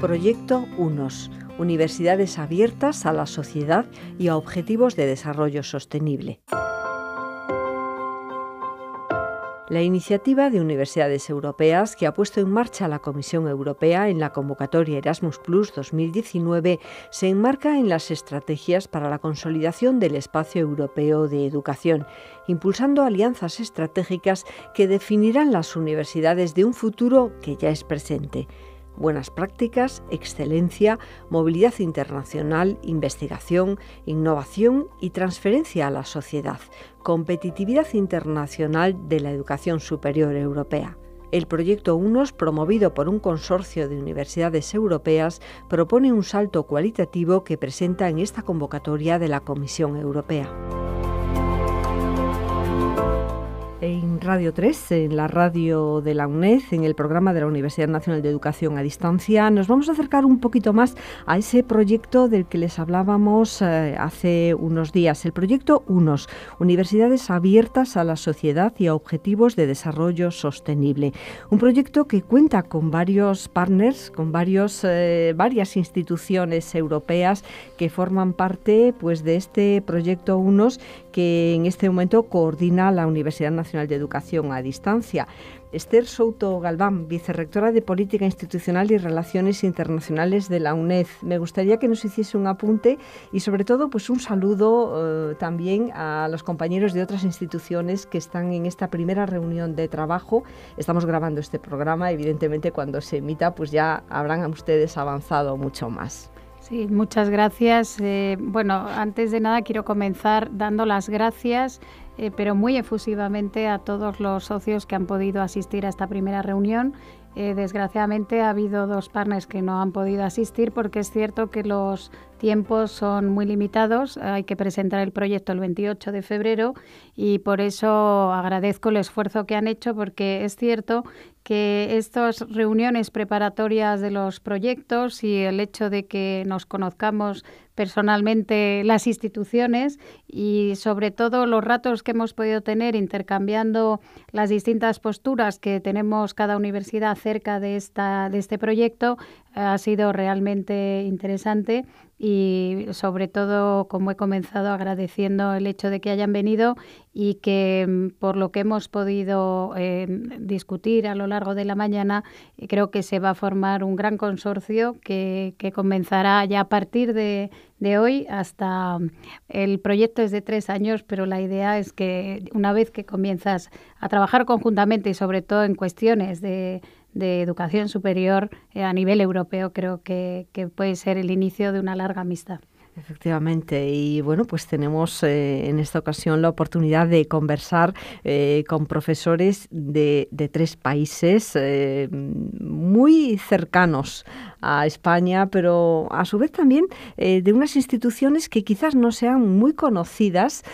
Proyecto UNOS, Universidades Abiertas a la Sociedad y a Objetivos de Desarrollo Sostenible. La iniciativa de universidades europeas que ha puesto en marcha la Comisión Europea en la convocatoria Erasmus Plus 2019 se enmarca en las estrategias para la consolidación del espacio europeo de educación, impulsando alianzas estratégicas que definirán las universidades de un futuro que ya es presente buenas prácticas, excelencia, movilidad internacional, investigación, innovación y transferencia a la sociedad, competitividad internacional de la educación superior europea. El proyecto UNOS, promovido por un consorcio de universidades europeas, propone un salto cualitativo que presenta en esta convocatoria de la Comisión Europea en Radio 3, en la radio de la UNED, en el programa de la Universidad Nacional de Educación a Distancia. Nos vamos a acercar un poquito más a ese proyecto del que les hablábamos eh, hace unos días, el proyecto UNOS, Universidades Abiertas a la Sociedad y a Objetivos de Desarrollo Sostenible. Un proyecto que cuenta con varios partners, con varios, eh, varias instituciones europeas que forman parte pues, de este proyecto UNOS que en este momento coordina la Universidad Nacional Nacional de Educación a Distancia. Esther Souto Galván, vicerrectora de Política Institucional y Relaciones Internacionales de la UNED. Me gustaría que nos hiciese un apunte y sobre todo pues un saludo eh, también a los compañeros de otras instituciones que están en esta primera reunión de trabajo. Estamos grabando este programa, evidentemente cuando se emita pues ya habrán ustedes avanzado mucho más. Sí, muchas gracias. Eh, bueno, antes de nada quiero comenzar dando las gracias eh, pero muy efusivamente a todos los socios que han podido asistir a esta primera reunión. Eh, desgraciadamente ha habido dos partners que no han podido asistir porque es cierto que los tiempos son muy limitados. Hay que presentar el proyecto el 28 de febrero y por eso agradezco el esfuerzo que han hecho porque es cierto que estas reuniones preparatorias de los proyectos y el hecho de que nos conozcamos personalmente las instituciones y sobre todo los ratos que hemos podido tener intercambiando las distintas posturas que tenemos cada universidad acerca de, esta, de este proyecto ha sido realmente interesante y sobre todo, como he comenzado, agradeciendo el hecho de que hayan venido y que mm, por lo que hemos podido eh, discutir a lo largo de la mañana, eh, creo que se va a formar un gran consorcio que, que comenzará ya a partir de, de, hoy hasta mm, el proyecto es de tres años, pero la idea es que una vez que comienzas a trabajar conjuntamente y sobre todo en cuestiones de de educación superior eh, a nivel europeo creo que, puede ser el inicio de una larga amistad. Efectivamente, y bueno, pues tenemos eh, en esta ocasión la oportunidad de conversar eh, con profesores de, tres países eh, muy cercanos a España, pero a su vez también de unas instituciones que quizás no sean muy conocidas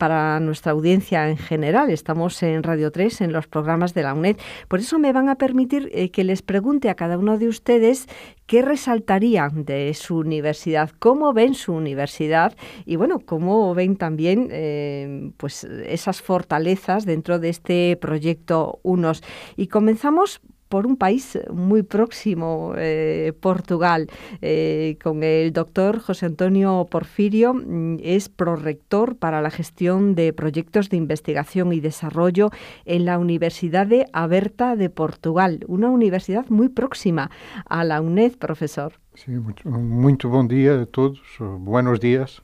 para nuestra audiencia en general. Estamos en Radio 3, en los programas de la UNED. Por eso me van a permitir que les pregunte a cada uno de ustedes ¿Qué resaltarían de su universidad? ¿Cómo ven su universidad? Y bueno, ¿cómo ven también eh, pues esas fortalezas dentro de este proyecto UNOS? Y comenzamos por un país muy próximo, eh, Portugal, eh, con el doctor José Antonio Porfirio. Mm, es prorector para la gestión de proyectos de investigación y desarrollo en la Universidad de Aberta de Portugal, una universidad muy próxima a la UNED, profesor. Sí, muy buen día a todos, buenos días.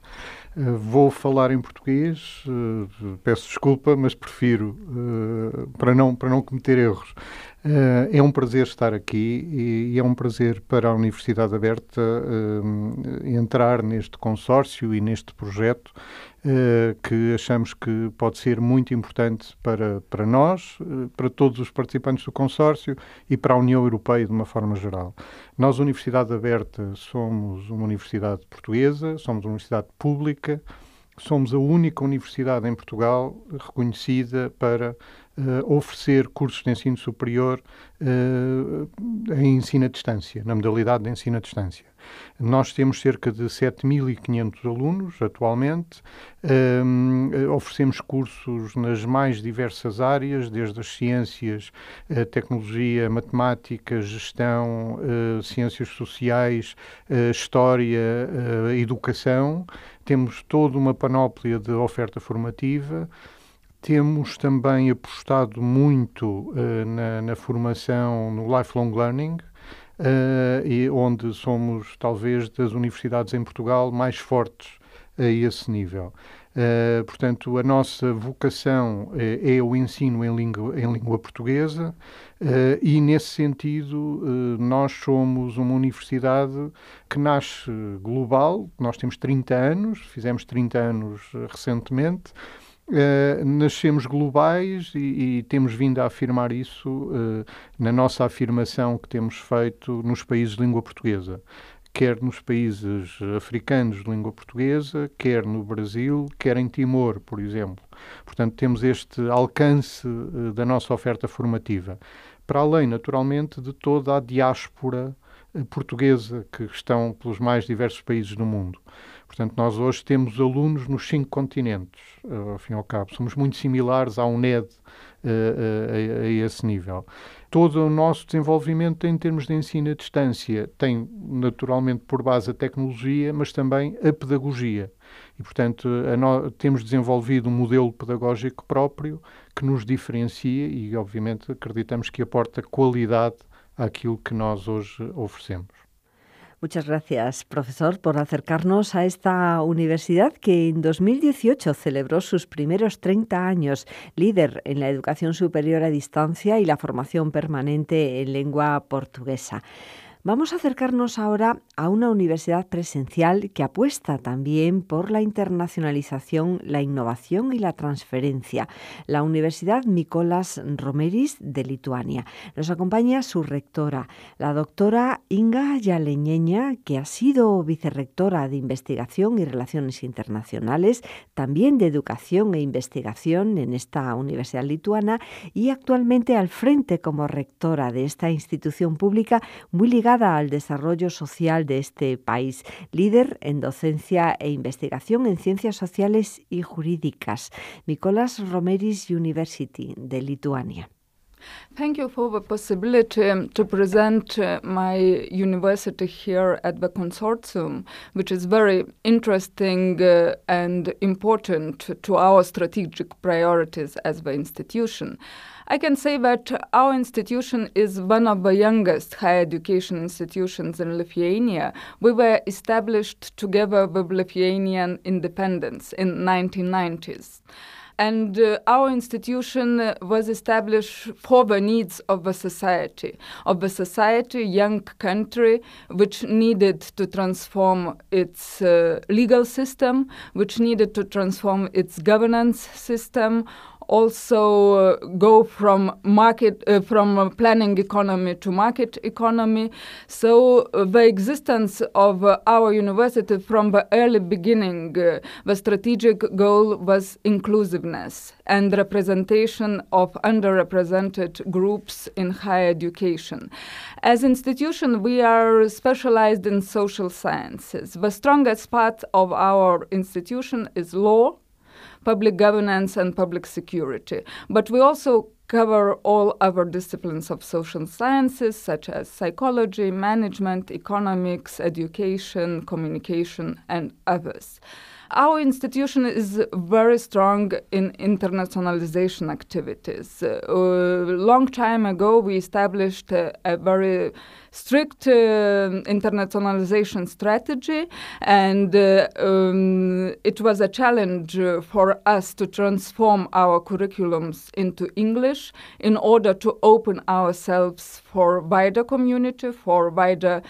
Eh, vou falar em português, eh, peço desculpa, mas prefiro, eh, para, não, para não cometer erros. é um prazer estar aqui e, é um prazer para a Universidade Aberta entrar neste consórcio e neste projeto eh, que achamos que pode ser muito importante para, para nós, eh, para todos os participantes do consórcio e para a União Europeia de uma forma geral. Nós, Universidade Aberta, somos uma universidade portuguesa, somos uma universidade pública, somos a única universidade em Portugal reconhecida para uh, oferecer cursos de ensino superior uh, em ensino à distância, na modalidade de ensino à distância. Nós temos cerca de 7.500 alunos atualmente, eh, oferecemos cursos nas mais diversas áreas, desde as ciências, tecnologia, matemática, gestão, ciências sociais, história, educação. Temos toda uma panóplia de oferta formativa. Temos também apostado muito uh, na, na, formação no lifelong learning, uh, e onde somos talvez das universidades em Portugal mais fortes a esse nível. Uh, portanto, a nossa vocação uh, é o ensino em língua, em língua portuguesa uh, e, nesse sentido, nós somos uma universidade que nasce global. Nós temos 30 anos, fizemos 30 anos recentemente. Uh, nascemos globais e, e, temos vindo a afirmar isso uh, na nossa afirmação que temos feito nos países de língua portuguesa. Quer nos países africanos de língua portuguesa, quer no Brasil, quer em Timor, por exemplo. Portanto, temos este alcance uh, da nossa oferta formativa. Para além, naturalmente, de toda a diáspora portuguesa que estão pelos mais diversos países do mundo. Portanto, nós hoje temos alunos nos cinco continentes, eh, ao fim e ao cabo. Somos muito similares à UNED eh, eh, a, a, a esse nível. Todo o nosso desenvolvimento em termos de ensino à distância tem naturalmente por base a tecnologia, mas também a pedagogia. E, portanto, no... temos desenvolvido um modelo pedagógico próprio que nos diferencia e, obviamente, acreditamos que aporta qualidade àquilo que nós hoje oferecemos. Muchas gracias, profesor, por acercarnos a esta universidad que en 2018 celebró sus primeros 30 años, líder en la educación superior a distancia y la formación permanente en lengua portuguesa. Vamos a acercarnos ahora a una universidad presencial que apuesta también por la internacionalización, la innovación y la transferencia, la Universidad Nicolás Romeris de Lituania. Nos acompaña su rectora, la doctora Inga Yaleñeña, que ha sido vicerrectora de Investigación y Relaciones Internacionales, también de Educación e Investigación en esta universidad lituana y actualmente al frente como rectora de esta institución pública muy ligada al desarrollo social de este país, líder en docencia e investigación en ciencias sociales y jurídicas, Nicolás Romeris University de Lituania. Thank you for the possibility to present uh, my university here at the consortium, which is very interesting uh, and important to our strategic priorities as the institution. I can say that our institution is one of the youngest higher education institutions in Lithuania. We were established together with Lithuanian independence in 1990s and uh, our institution uh, was established for the needs of the society, of the society, young country, which needed to transform its uh, legal system, which needed to transform its governance system, also uh, go from market uh, from uh, planning economy to market economy. So the existence of our university from the early beginning, the strategic goal was inclusiveness and representation of underrepresented groups in higher education. As institution, we are specialized in social sciences. The strongest part of our institution is law public governance and public security. But we also cover all other disciplines of social sciences, such as psychology, management, economics, education, communication, and others. Our institution is very strong in internationalization activities. A uh, long time ago, we established a, a very strict um, internationalization strategy, and um, it was a challenge uh, for us to transform our curriculums into English in order to open ourselves for wider community, for wider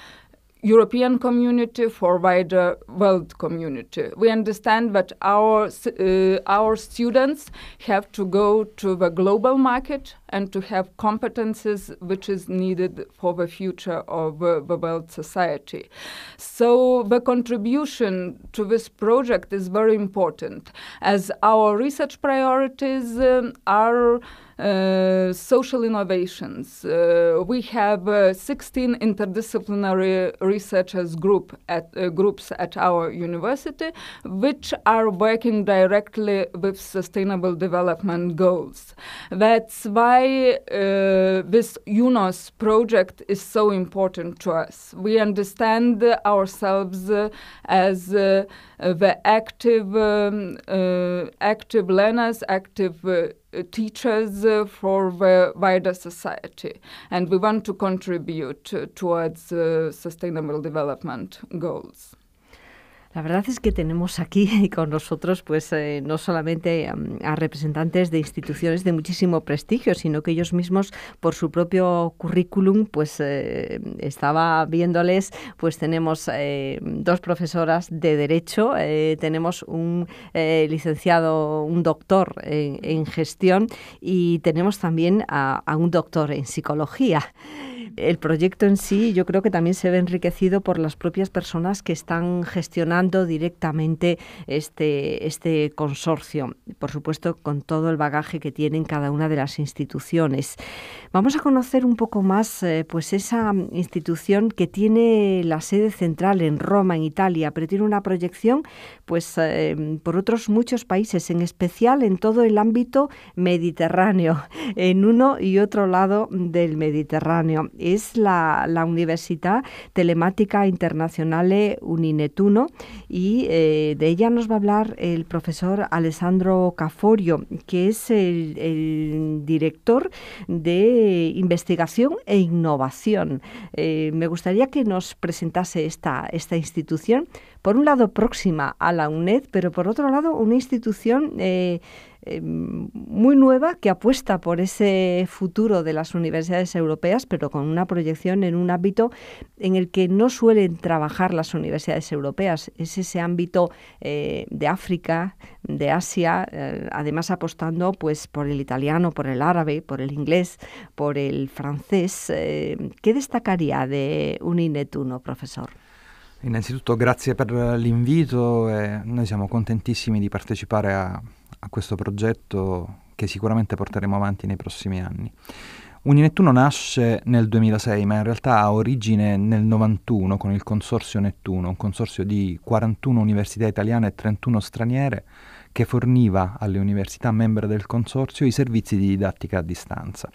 European community, for wider world community. We understand that our uh, our students have to go to the global market and to have competences which is needed for the future of uh, the world society. So the contribution to this project is very important as our research priorities um, are uh, social innovations. Uh, we have uh, 16 interdisciplinary researchers group at, groups at our university, which are working directly with sustainable development goals. That's why this UNOS project is so important to us. We understand ourselves as the active, um, active learners, active teachers for the wider society. And we want to contribute towards uh, sustainable development goals. La verdad es que tenemos aquí con nosotros, pues, eh, no solamente mm, a, representantes de instituciones de muchísimo prestigio, sino que ellos mismos, por su propio currículum, pues, eh, estaba viéndoles, pues, tenemos eh, dos profesoras de derecho, tenemos un licenciado, un doctor en, gestión y tenemos también a, a un doctor en psicología. El proyecto en sí yo creo que también se ve enriquecido por las propias personas que están gestionando directamente este, este consorcio, por supuesto con todo el bagaje que tienen cada una de las instituciones. Vamos a conocer un poco más eh, pues esa institución que tiene la sede central en Roma, en Italia, pero tiene una proyección pues eh, por otros muchos países, en especial en todo el ámbito mediterráneo, en uno y otro lado del Mediterráneo es la, la Universidad Telemática Internacional Uninetuno y eh, de ella nos va a hablar el profesor Alessandro Caforio, que es el, director de investigación e innovación. Eh, me gustaría que nos presentase esta, esta institución, por un lado próxima a la UNED, pero por otro lado una institución eh, eh, muy nueva que apuesta por ese futuro de las universidades europeas, pero con una proyección en un ámbito en el que no suelen trabajar las universidades europeas. Es ese ámbito eh, de África, de Asia, eh, además apostando pues, por el italiano, por el árabe, por el inglés, por el francés. ¿Qué destacaría de un inetuno, profesor? Innanzitutto grazie per l'invito e noi siamo contentissimi di partecipare a, a questo progetto che sicuramente porteremo avanti nei prossimi anni. Uninettuno nasce nel 2006, ma in realtà ha origine nel 91 con il Consorzio Nettuno, un consorzio di 41 università italiane e 31 straniere che forniva alle università membre del consorzio i servizi di didattica a distanza.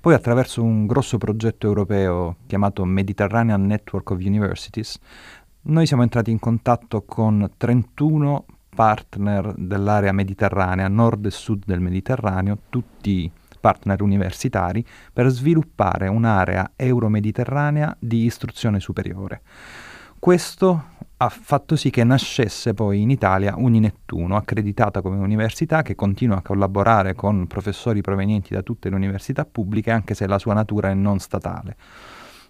Poi attraverso un grosso progetto europeo chiamato Mediterranean Network of Universities noi siamo entrati in contatto con 31 partner dell'area mediterranea, nord e sud del Mediterraneo, tutti partner universitari, per sviluppare un'area euromediterranea di istruzione superiore. Questo ha fatto sì che nascesse poi in Italia Uninettuno, accreditata come università che continua a collaborare con professori provenienti da tutte le università pubbliche, anche se la sua natura è non statale.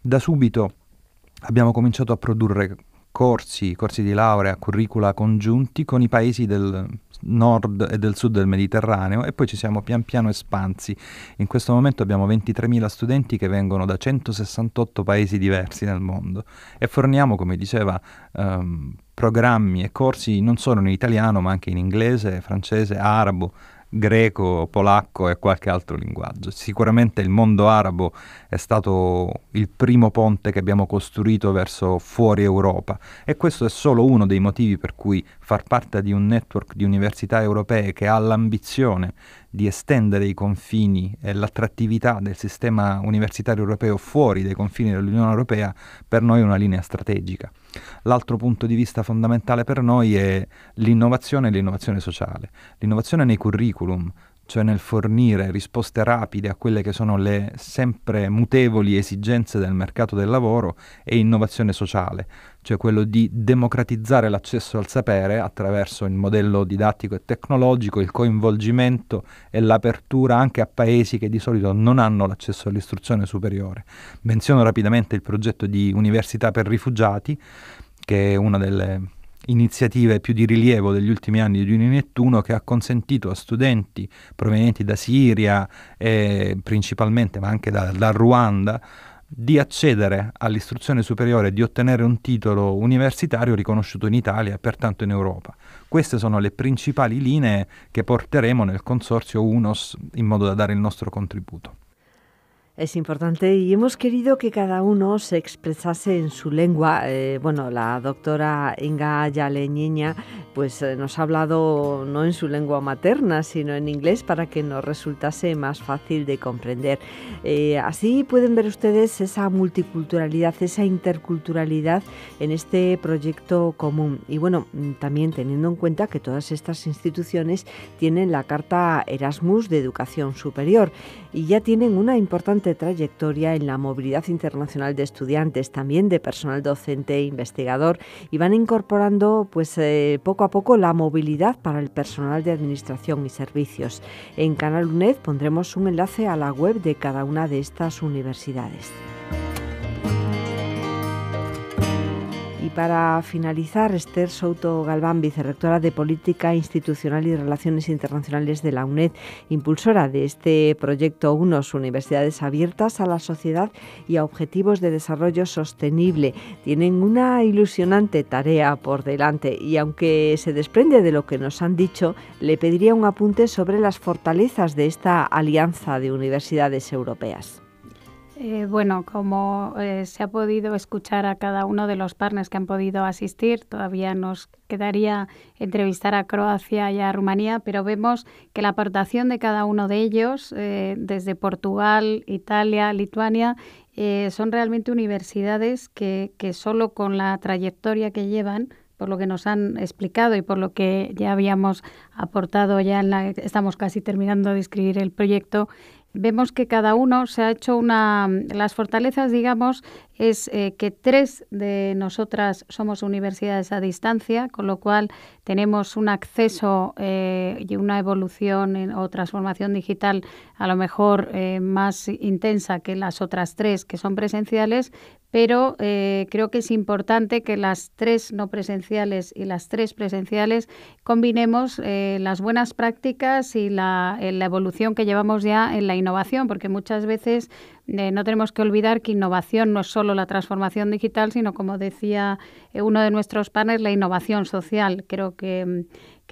Da subito abbiamo cominciato a produrre corsi, corsi di laurea, curricula congiunti con i paesi del nord e del sud del Mediterraneo e poi ci siamo pian piano espansi. In questo momento abbiamo 23.000 studenti che vengono da 168 paesi diversi nel mondo e forniamo, come diceva, ehm, programmi e corsi non solo in italiano ma anche in inglese, francese, arabo, greco, polacco e qualche altro linguaggio. Sicuramente il mondo arabo è stato il primo ponte che abbiamo costruito verso fuori Europa e questo è solo uno dei motivi per cui far parte di un network di università europee che ha l'ambizione di estendere i confini e l'attrattività del sistema universitario europeo fuori dai confini dell'Unione Europea per noi è una linea strategica. L'altro punto di vista fondamentale per noi è l'innovazione e l'innovazione sociale. L'innovazione nei curriculum, cioè nel fornire risposte rapide a quelle che sono le sempre mutevoli esigenze del mercato del lavoro e innovazione sociale, cioè quello di democratizzare l'accesso al sapere attraverso il modello didattico e tecnologico, il coinvolgimento e l'apertura anche a paesi che di solito non hanno l'accesso all'istruzione superiore. Menziono rapidamente il progetto di Università per rifugiati, che è una delle iniziative più di rilievo degli ultimi anni di Uni Nettuno che ha consentito a studenti provenienti da Siria eh, principalmente, ma anche da, da Ruanda, di accedere all'istruzione superiore e di ottenere un titolo universitario riconosciuto in Italia e pertanto in Europa. Queste sono le principali linee che porteremo nel consorzio UNOS in modo da dare il nostro contributo. Es importante y hemos querido que cada uno se expresase en su lengua. Eh, bueno, la doctora Inga Yaleñeña pues, eh, nos ha hablado no en su lengua materna, sino en inglés para que nos resultase más fácil de comprender. Eh, así pueden ver ustedes esa multiculturalidad, esa interculturalidad en este proyecto común. Y bueno, también teniendo en cuenta que todas estas instituciones tienen la Carta Erasmus de Educación Superior y ya tienen una importante de trayectoria en la movilidad internacional de estudiantes, también de personal docente e investigador, y van incorporando pues, eh, poco a poco la movilidad para el personal de administración y servicios. En Canal UNED pondremos un enlace a la web de cada una de estas universidades. Y para finalizar, Esther Souto Galván, vicerectora de Política Institucional y Relaciones Internacionales de la UNED, impulsora de este proyecto UNOS, Universidades Abiertas a la Sociedad y a Objetivos de Desarrollo Sostenible. Tienen una ilusionante tarea por delante y aunque se desprende de lo que nos han dicho, le pediría un apunte sobre las fortalezas de esta alianza de universidades europeas. Eh, bueno, como eh, se ha podido escuchar a cada uno de los partners que han podido asistir, todavía nos quedaría entrevistar a Croacia y a Rumanía, pero vemos que la aportación de cada uno de ellos, eh, desde Portugal, Italia, Lituania, son realmente universidades que, solo con la trayectoria que llevan por lo que nos han explicado y por lo que ya habíamos aportado, ya la, estamos casi terminando de escribir el proyecto, vemos que cada uno se ha hecho una las fortalezas, digamos, es eh, que tres de nosotras somos universidades a distancia, con lo cual tenemos un acceso eh, y una evolución o transformación digital a lo mejor eh, más intensa que las otras tres que son presenciales, pero creo que es importante que las tres no presenciales y las tres presenciales combinemos las buenas prácticas y la, evolución que llevamos ya en la innovación, porque muchas veces no tenemos que olvidar que innovación no es solo la transformación digital, sino, como decía eh, uno de nuestros panes, la innovación social. Creo mm, que,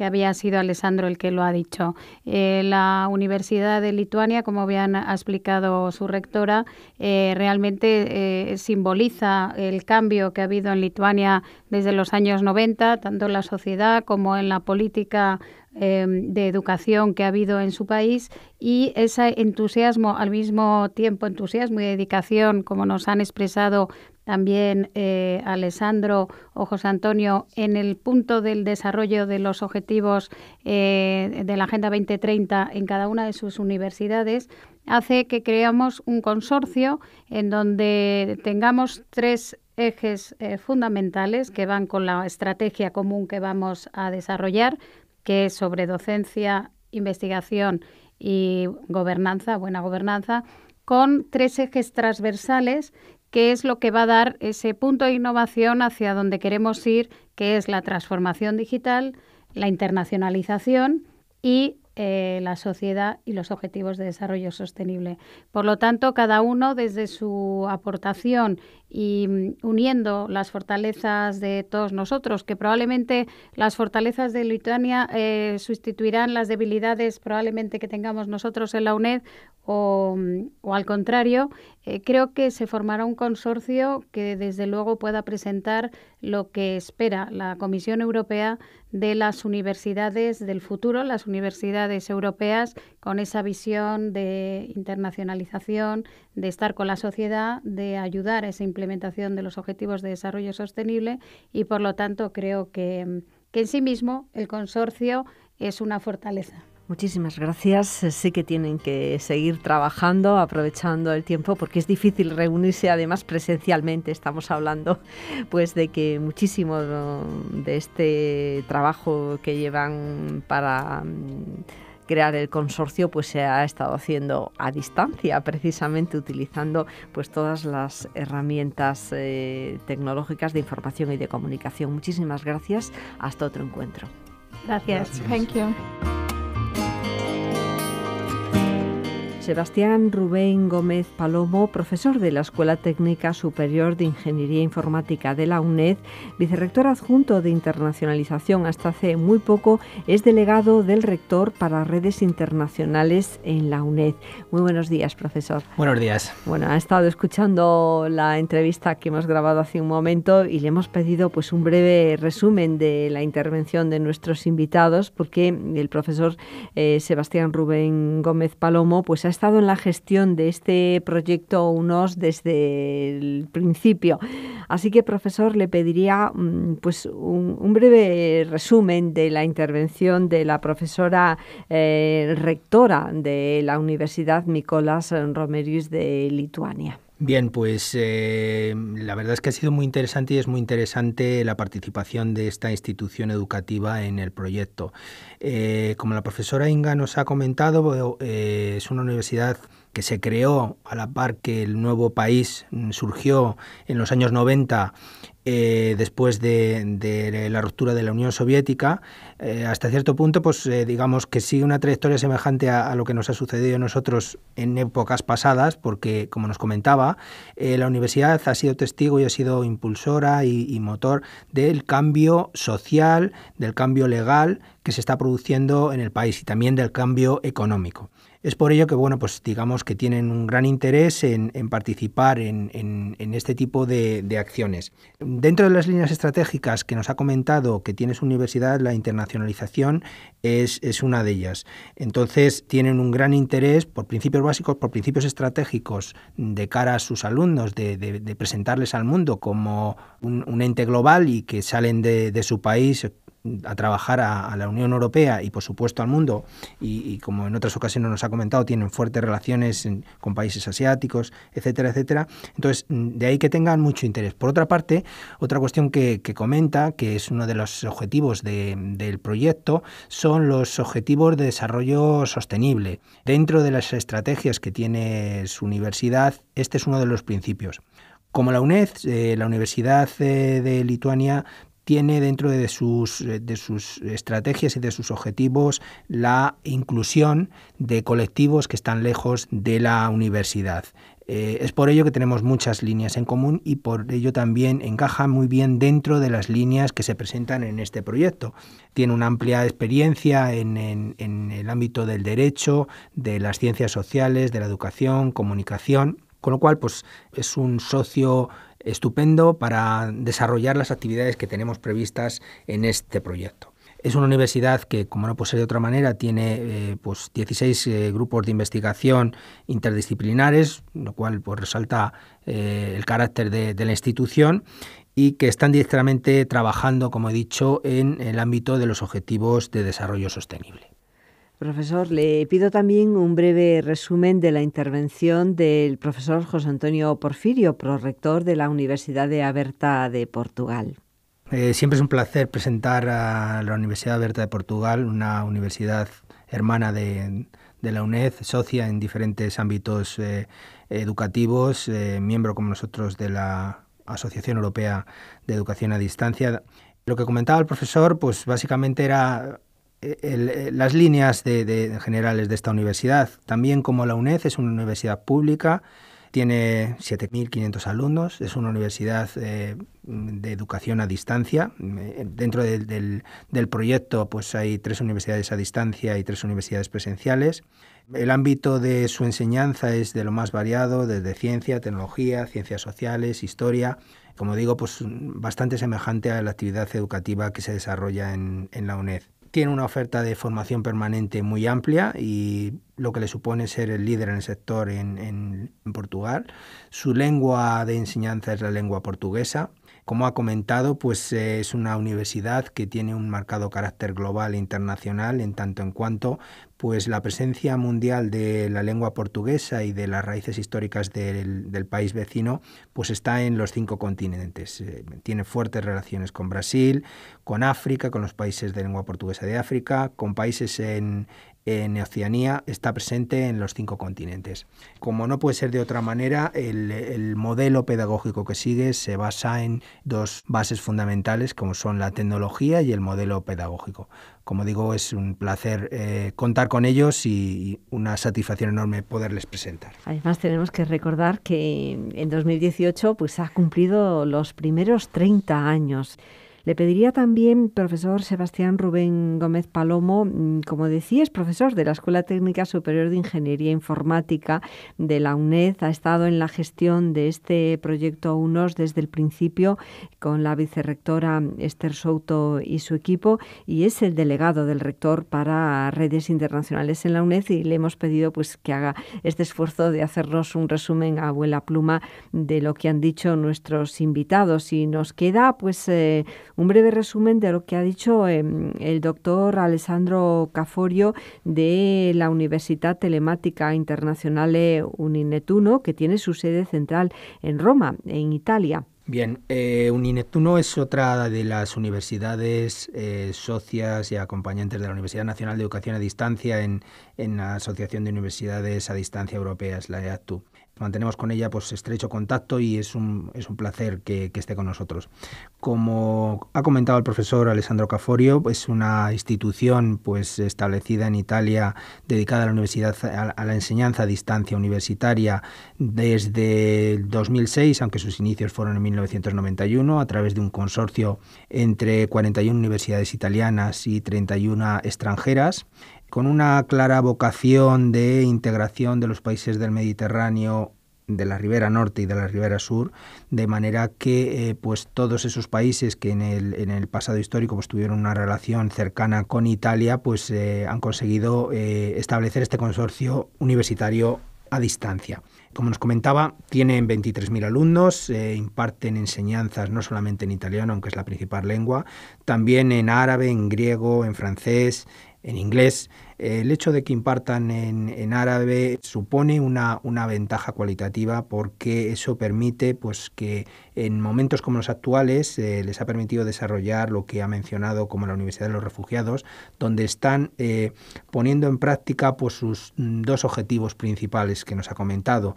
había sido Alessandro el que lo ha dicho. Eh, la Universidad de Lituania, como bien ha explicado su rectora, eh, realmente simboliza el cambio que ha habido en Lituania desde los años 90, tanto en la sociedad como en la política Em, de educación que ha habido en su país y ese entusiasmo, al mismo tiempo entusiasmo y dedicación, como nos han expresado también eh, Alessandro o José Antonio, en el punto del desarrollo de los objetivos eh, de la Agenda 2030 en cada una de sus universidades, hace que creamos un consorcio en donde tengamos tres ejes eh, fundamentales que van con la estrategia común que vamos a desarrollar, que es sobre docencia, investigación y gobernanza, buena gobernanza, con tres ejes transversales que es lo que va a dar ese punto de innovación hacia donde queremos ir, que es la transformación digital, la internacionalización y eh, la sociedad y los objetivos de desarrollo sostenible. Por lo tanto, cada uno desde su aportación y mm, uniendo las fortalezas de todos nosotros, que probablemente las fortalezas de Lituania eh, sustituirán las debilidades probablemente que tengamos nosotros en la UNED o, mm, al contrario, eh, creo que se formará un consorcio que desde luego pueda presentar lo que espera la Comisión Europea de las universidades del futuro, las universidades europeas con esa visión de internacionalización, de estar con la sociedad, de ayudar a esa implementación de los objetivos de desarrollo sostenible y, por lo tanto, creo que en sí mismo el consorcio es una fortaleza. Muchísimas gracias. Sé que tienen que seguir trabajando, aprovechando el tiempo, porque es difícil reunirse además presencialmente. Estamos hablando pues de que muchísimo de este trabajo que llevan para mm, crear el consorcio pues se ha estado haciendo a distancia precisamente utilizando pues todas las herramientas eh, tecnológicas de información y de comunicación muchísimas gracias hasta otro encuentro gracias, gracias. thank you Sebastián Rubén Gómez Palomo, profesor de la Escuela Técnica Superior de Ingeniería Informática de la UNED, vicerrector adjunto de internacionalización hasta hace muy poco, es delegado del rector para redes internacionales en la UNED. Muy buenos días, profesor. Buenos días. Bueno, ha estado escuchando la entrevista que hemos grabado hace un momento y le hemos pedido pues un breve resumen de la intervención de nuestros invitados porque el profesor eh, Sebastián Rubén Gómez Palomo pues ha estado en la gestión de este proyecto UNOS desde el principio. Así que, profesor, le pediría mm, pues, un, breve resumen de la intervención de la profesora eh, rectora de la Universidad Nicolás Romerius de Lituania. Bien, pues eh, la verdad es que ha sido muy interesante y es muy interesante la participación de esta institución educativa en el proyecto. Eh, como la profesora Inga nos ha comentado, eh, es una universidad que se creó a la par que el nuevo país mm, surgió en los años 90 eh, después de, la ruptura de la Unión Soviética, eh, hasta cierto punto, pues eh, digamos que sigue una trayectoria semejante a, lo que nos ha sucedido a nosotros en épocas pasadas, porque, como nos comentaba, la universidad ha sido testigo y ha sido impulsora y, motor del cambio social, del cambio legal que se está produciendo en el país y también del cambio económico. Es por ello que, bueno, pues digamos que tienen un gran interés en, participar en, este tipo de, acciones. Dentro de las líneas estratégicas que nos ha comentado que tiene su universidad, la internacionalización es, una de ellas. Entonces, tienen un gran interés por principios básicos, por principios estratégicos de cara a sus alumnos, de, presentarles al mundo como un, ente global y que salen de su país a trabajar a, la Unión Europea y por supuesto al mundo y, como en otras ocasiones nos ha comentado tienen fuertes relaciones con países asiáticos etcétera etcétera entonces mm, de ahí que tengan mucho interés por otra parte otra cuestión que, que comenta que es uno de los objetivos del proyecto son los objetivos de desarrollo sostenible dentro de las estrategias que tiene su universidad este es uno de los principios como la UNED, eh, la Universidad eh, de Lituania tiene dentro de sus, eh, de sus estrategias y de sus objetivos la inclusión de colectivos que están lejos de la universidad. Eh, es por ello que tenemos muchas líneas en común y por ello también encaja muy bien dentro de las líneas que se presentan en este proyecto. Tiene una amplia experiencia en, en el ámbito del derecho, de las ciencias sociales, de la educación, comunicación, con lo cual pues, es un socio estupendo para desarrollar las actividades que tenemos previstas en este proyecto. Es una universidad que, como no puede ser de otra manera, tiene eh, pues 16 eh, grupos de investigación interdisciplinares, lo cual pues, resalta eh, el carácter de, de la institución y que están directamente trabajando, como he dicho, en el ámbito de los objetivos de desarrollo sostenible. Profesor, le pido también un breve resumen de la intervención del profesor José Antonio Porfirio, prorector de la Universidad de Aberta de Portugal. Eh, siempre es un placer presentar a la Universidad Aberta de Portugal, una universidad hermana de, de la UNED, socia en diferentes ámbitos eh, educativos, eh, miembro como nosotros de la Asociación Europea de Educación a Distancia. Lo que comentaba el profesor, pues básicamente era eh, las líneas de, generales de esta universidad. También como la UNED es una universidad pública, tiene 7.500 alumnos, es una universidad eh, de educación a distancia. Eh, dentro del, proyecto pues hay tres universidades a distancia y tres universidades presenciales. El ámbito de su enseñanza es de lo más variado, desde ciencia, tecnología, ciencias sociales, historia, como digo, pues bastante semejante a la actividad educativa que se desarrolla en la UNED tiene una oferta de formación permanente muy amplia y lo que le supone ser el líder en el sector en, Portugal. Su lengua de enseñanza es la lengua portuguesa, como ha comentado, pues eh, es una universidad que tiene un marcado carácter global e internacional en tanto en cuanto pues la presencia mundial de la lengua portuguesa y de las raíces históricas del, país vecino pues está en los cinco continentes. Eh, tiene fuertes relaciones con Brasil, con África, con los países de lengua portuguesa de África, con países en, en Oceanía está presente en los cinco continentes. Como no puede ser de otra manera, el, modelo pedagógico que sigue se basa en dos bases fundamentales como son la tecnología y el modelo pedagógico como digo, es un placer eh, contar con ellos y una satisfacción enorme poderles presentar. Además, tenemos que recordar que en 2018 pues, ha cumplido los primeros 30 años. Le pediría también, profesor Sebastián Rubén Gómez Palomo, mm, como decía, es profesor de la Escuela Técnica Superior de Ingeniería Informática de la UNED, ha estado en la gestión de este proyecto UNOS desde el principio con la vicerrectora Esther Souto y su equipo y es el delegado del rector para redes internacionales en la UNED y le hemos pedido pues que haga este esfuerzo de hacernos un resumen a abuela pluma de lo que han dicho nuestros invitados y nos queda pues eh, un breve resumen de lo que ha dicho em, el doctor Alessandro Caforio de la Universidad Telemática Internacional Uninetuno, que tiene su sede central en Roma, en Italia. Bien, eh, Uninetuno es otra de las universidades eh, socias y acompañantes de la Universidad Nacional de Educación a Distancia en, en la Asociación de Universidades a Distancia Europeas, la EATU mantenemos con ella pues estrecho contacto y es un, es un placer que, esté con nosotros. Como ha comentado el profesor Alessandro Caforio, es una institución pues establecida en Italia dedicada a la universidad a, la enseñanza a distancia universitaria desde 2006, aunque sus inicios fueron en 1991 a través de un consorcio entre 41 universidades italianas y 31 extranjeras con una clara vocación de integración de los países del Mediterráneo de la ribera norte y de la ribera sur, de manera que eh, pues todos esos países que en el, en el pasado histórico pues, tuvieron una relación cercana con Italia, pues eh, han conseguido eh, establecer este consorcio universitario a distancia. Como nos comentaba, tienen 23.000 alumnos, imparten enseñanzas no solamente en italiano, aunque es la principal lengua, también en árabe, en griego, en francés, en inglés. Eh, el hecho de que impartan en, árabe supone una, una, ventaja cualitativa porque eso permite pues, que en momentos como los actuales eh, les ha permitido desarrollar lo que ha mencionado como la Universidad de los Refugiados, donde están eh, poniendo en práctica pues, sus mm, dos objetivos principales que nos ha comentado.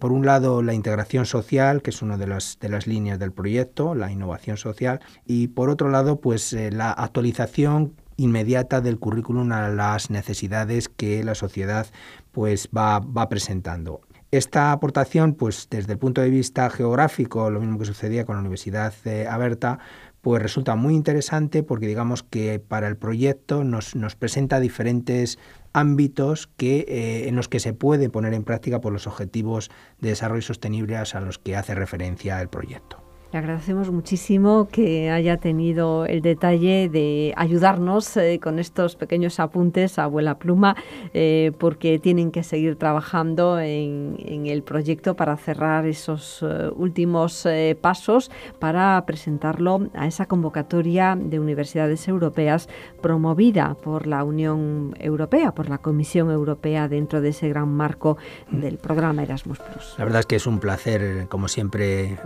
por un lado, la integración social, que es una de las, de las líneas del proyecto, la innovación social, y por otro lado, pues, la actualización inmediata del currículum a las necesidades que la sociedad pues, va, presentando. Esta aportación, pues desde el punto de vista geográfico, lo mismo que sucedía con la Universidad Aberta, pues resulta muy interesante porque digamos que para el proyecto nos, presenta diferentes ámbitos eh, en los que se puede poner en práctica por pues, los objetivos de desarrollo sostenible a los que hace referencia el proyecto. Le agradecemos muchísimo que haya tenido el detalle de ayudarnos eh, con estos pequeños apuntes a Abuela Pluma, eh, porque tienen que seguir trabajando en, el proyecto para cerrar esos eh, últimos pasos para presentarlo a esa convocatoria de universidades europeas promovida por la Unión Europea, por la Comisión Europea, dentro de ese gran marco del programa Erasmus. La verdad es que es un placer, como siempre,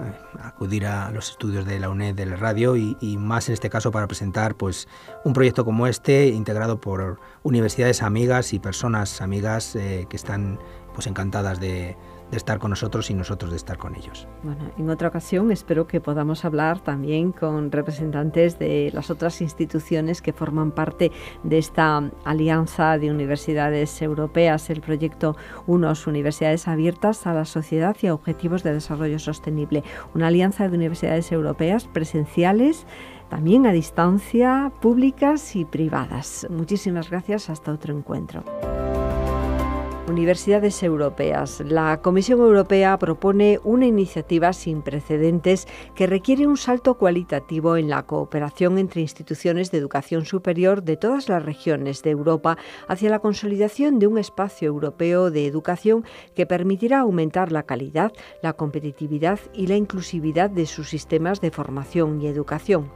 acudir a los estudios de la UNED de la radio y, más en este caso para presentar pues, un proyecto como este integrado por universidades amigas y personas amigas eh, que están pues, encantadas de, de estar con nosotros y nosotros de estar con ellos. Bueno, en otra ocasión espero que podamos hablar también con representantes de las otras instituciones que forman parte de esta alianza de universidades europeas, el proyecto UNOS, Universidades Abiertas a la Sociedad y a Objetivos de Desarrollo Sostenible, una alianza de universidades europeas presenciales también a distancia, públicas y privadas. Muchísimas gracias, hasta otro encuentro. Universidades Europeas. La Comisión Europea propone una iniciativa sin precedentes que requiere un salto cualitativo en la cooperación entre instituciones de educación superior de todas las regiones de Europa hacia la consolidación de un espacio europeo de educación que permitirá aumentar la calidad, la competitividad y la inclusividad de sus sistemas de formación y educación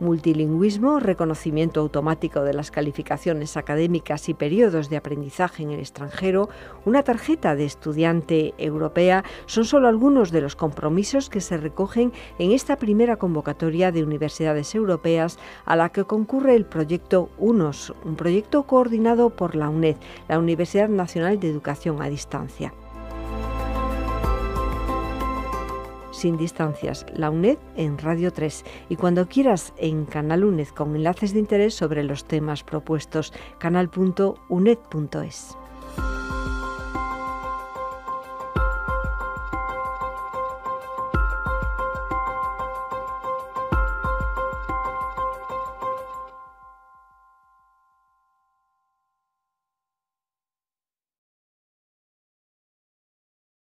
multilingüismo, reconocimiento automático de las calificaciones académicas y periodos de aprendizaje en el extranjero, una tarjeta de estudiante europea, son solo algunos de los compromisos que se recogen en esta primera convocatoria de universidades europeas a la que concurre el proyecto UNOS, un proyecto coordinado por la UNED, la Universidad Nacional de Educación a Distancia. sin distancias, la UNED en Radio 3 y cuando quieras en Canal UNED con enlaces de interés sobre los temas propuestos, canal.uned.es.